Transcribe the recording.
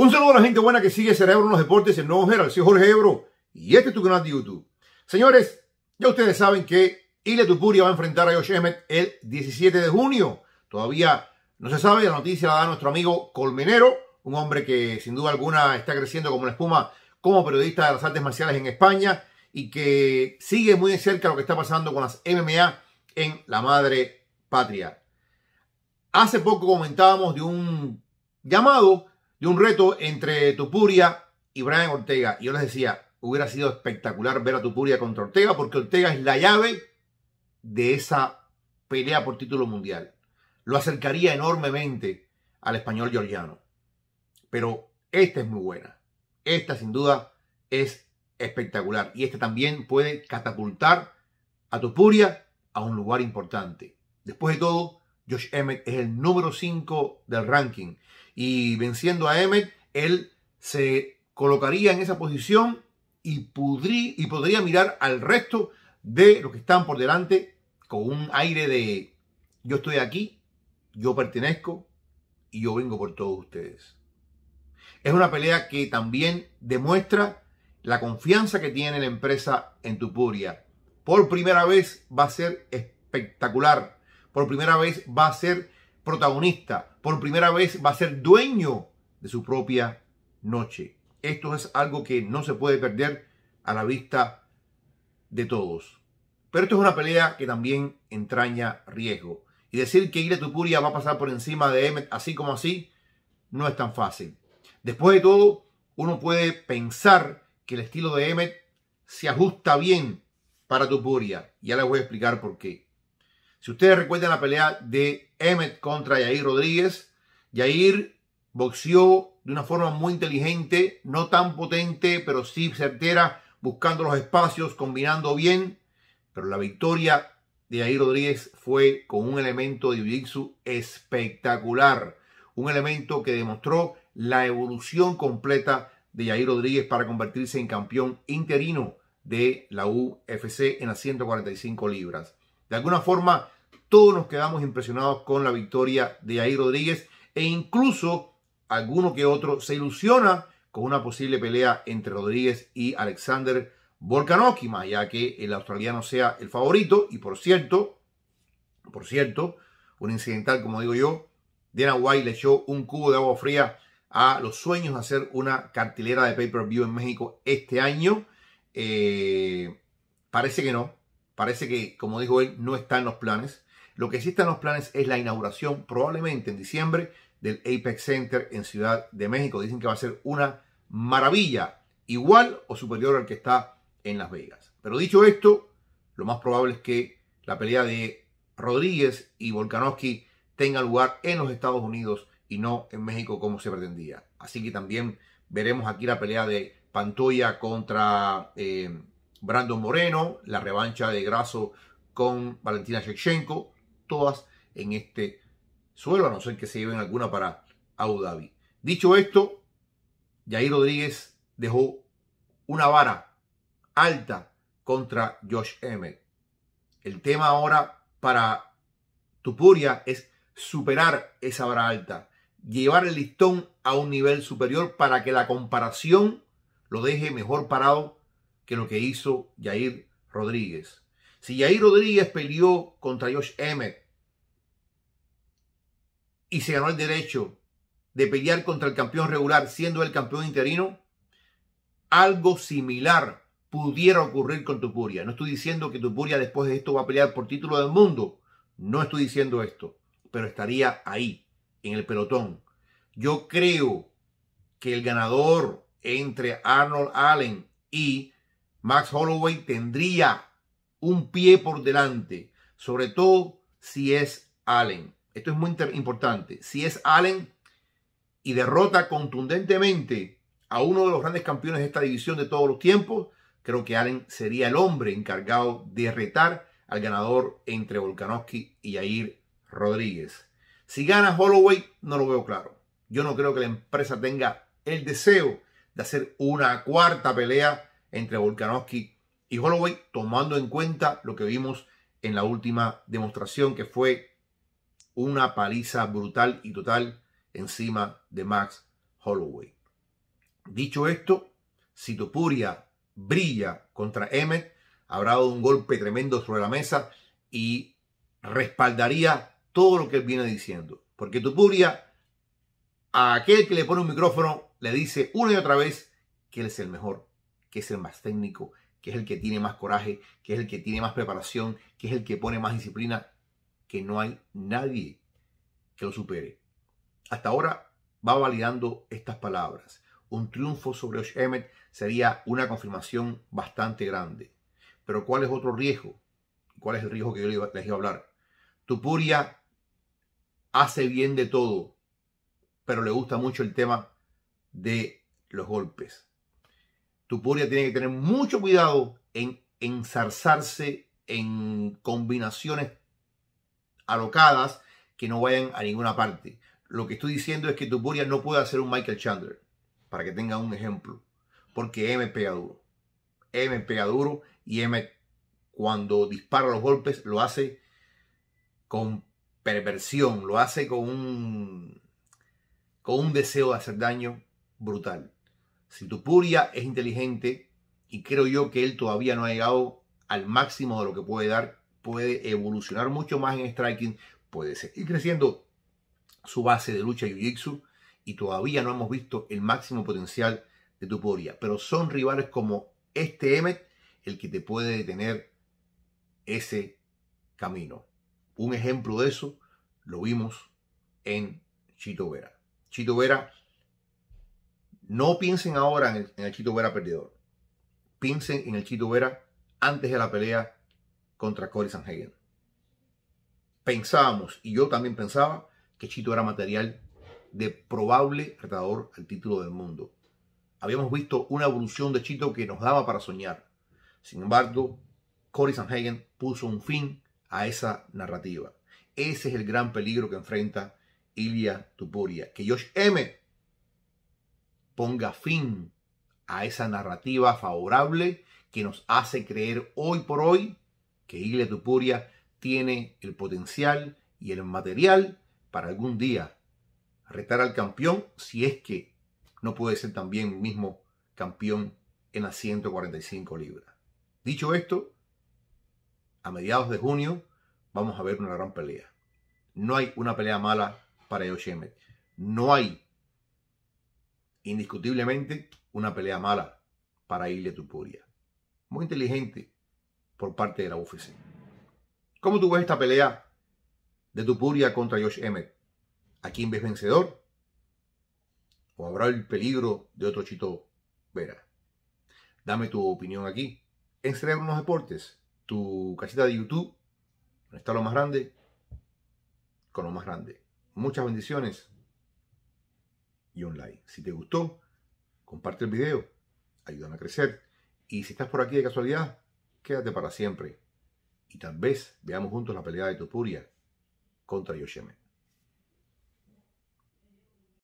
Un saludo a la gente buena que sigue Cerebro en los Deportes, el nuevo Geral, soy Jorge Ebro y este es tu canal de YouTube. Señores, ya ustedes saben que Ile Tupuria va a enfrentar a Josh el 17 de junio. Todavía no se sabe, la noticia la da nuestro amigo Colmenero, un hombre que sin duda alguna está creciendo como la espuma como periodista de las artes marciales en España y que sigue muy de cerca lo que está pasando con las MMA en la madre patria. Hace poco comentábamos de un llamado de un reto entre Tupuria y Brian Ortega. Yo les decía, hubiera sido espectacular ver a Tupuria contra Ortega porque Ortega es la llave de esa pelea por título mundial. Lo acercaría enormemente al español georgiano. Pero esta es muy buena. Esta sin duda es espectacular. Y esta también puede catapultar a Tupuria a un lugar importante. Después de todo, Josh Emmett es el número 5 del ranking. Y venciendo a Emmett, él se colocaría en esa posición y, y podría mirar al resto de los que están por delante con un aire de yo estoy aquí, yo pertenezco y yo vengo por todos ustedes. Es una pelea que también demuestra la confianza que tiene la empresa en Tupuria. Por primera vez va a ser espectacular por primera vez va a ser protagonista, por primera vez va a ser dueño de su propia noche. Esto es algo que no se puede perder a la vista de todos. Pero esto es una pelea que también entraña riesgo. Y decir que a Tupuria va a pasar por encima de Emmet así como así no es tan fácil. Después de todo, uno puede pensar que el estilo de Emmet se ajusta bien para Tupuria. Ya les voy a explicar por qué. Si ustedes recuerdan la pelea de Emmett contra Yair Rodríguez, Yair boxeó de una forma muy inteligente, no tan potente, pero sí certera, buscando los espacios, combinando bien. Pero la victoria de Yair Rodríguez fue con un elemento de Jiu-Jitsu espectacular. Un elemento que demostró la evolución completa de Yair Rodríguez para convertirse en campeón interino de la UFC en las 145 libras. De alguna forma, todos nos quedamos impresionados con la victoria de Jair Rodríguez e incluso alguno que otro se ilusiona con una posible pelea entre Rodríguez y Alexander Volkanovski, ya que el australiano sea el favorito. Y por cierto, por cierto, un incidental, como digo yo, Dana White le echó un cubo de agua fría a los sueños de hacer una cartelera de pay-per-view en México este año. Eh, parece que no, Parece que, como dijo él, no está en los planes. Lo que sí está en los planes es la inauguración, probablemente en diciembre, del Apex Center en Ciudad de México. Dicen que va a ser una maravilla, igual o superior al que está en Las Vegas. Pero dicho esto, lo más probable es que la pelea de Rodríguez y Volkanovski tenga lugar en los Estados Unidos y no en México como se pretendía. Así que también veremos aquí la pelea de Pantoya contra eh, Brandon Moreno, la revancha de Grasso con Valentina Shevchenko, todas en este suelo, a no ser que se lleven alguna para Abu Dhabi. Dicho esto, Jair Rodríguez dejó una vara alta contra Josh Emmett. El tema ahora para Tupuria es superar esa vara alta, llevar el listón a un nivel superior para que la comparación lo deje mejor parado que lo que hizo Jair Rodríguez. Si Jair Rodríguez peleó contra Josh Emmett y se ganó el derecho de pelear contra el campeón regular siendo el campeón interino, algo similar pudiera ocurrir con Tupuria. No estoy diciendo que Tupuria después de esto va a pelear por título del mundo. No estoy diciendo esto, pero estaría ahí, en el pelotón. Yo creo que el ganador entre Arnold Allen y Max Holloway tendría un pie por delante, sobre todo si es Allen. Esto es muy importante. Si es Allen y derrota contundentemente a uno de los grandes campeones de esta división de todos los tiempos, creo que Allen sería el hombre encargado de retar al ganador entre Volkanovski y Jair Rodríguez. Si gana Holloway, no lo veo claro. Yo no creo que la empresa tenga el deseo de hacer una cuarta pelea entre Volkanovski y Holloway, tomando en cuenta lo que vimos en la última demostración, que fue una paliza brutal y total encima de Max Holloway. Dicho esto, si Topuria brilla contra Emmett, habrá dado un golpe tremendo sobre la mesa y respaldaría todo lo que él viene diciendo. Porque Tupuria, a aquel que le pone un micrófono, le dice una y otra vez que él es el mejor que es el más técnico, que es el que tiene más coraje, que es el que tiene más preparación, que es el que pone más disciplina, que no hay nadie que lo supere. Hasta ahora va validando estas palabras. Un triunfo sobre Osh sería una confirmación bastante grande. Pero ¿cuál es otro riesgo? ¿Cuál es el riesgo que yo les iba a hablar? Tupuria hace bien de todo, pero le gusta mucho el tema de los golpes. Tupuria tiene que tener mucho cuidado en ensarzarse en combinaciones alocadas que no vayan a ninguna parte. Lo que estoy diciendo es que Tupuria no puede hacer un Michael Chandler, para que tenga un ejemplo, porque M pega duro. M pega duro y M cuando dispara los golpes lo hace con perversión, lo hace con un, con un deseo de hacer daño brutal. Si Tupuria es inteligente, y creo yo que él todavía no ha llegado al máximo de lo que puede dar, puede evolucionar mucho más en striking, puede seguir creciendo su base de lucha jiu-jitsu y todavía no hemos visto el máximo potencial de Tupuria. Pero son rivales como este Emmet el que te puede detener ese camino. Un ejemplo de eso lo vimos en Chito Vera. Chito Vera no piensen ahora en el, Chito Vera perdedor. Piensen en el Chito Vera antes de la pelea contra Cory Sanhagen. Pensábamos, y yo también pensaba, que Chito era material de probable retador al título del mundo. Habíamos visto una evolución de Chito que nos daba para soñar. Sin embargo, Cory Sanhagen puso un fin a esa narrativa. Ese es el gran peligro que enfrenta Ilya Tupuria. Que Josh M ponga fin a esa narrativa favorable que nos hace creer hoy por hoy que Iglesia Tupuria tiene el potencial y el material para algún día retar al campeón si es que no puede ser también mismo campeón en las 145 libras. Dicho esto, a mediados de junio vamos a ver una gran pelea. No hay una pelea mala para Yoshemet. No hay Indiscutiblemente, una pelea mala para Ile Tupuria. Muy inteligente por parte de la UFC. ¿Cómo tú ves esta pelea de Tupuria contra Josh Emmett? ¿A quién ves vencedor? ¿O habrá el peligro de otro Chito Vera? Dame tu opinión aquí. En Cerebro Deportes, tu casita de YouTube, está lo más grande, con lo más grande. Muchas bendiciones y like. Si te gustó, comparte el video, ayúdame a crecer. Y si estás por aquí de casualidad, quédate para siempre. Y tal vez veamos juntos la pelea de Topuria contra Yoshime.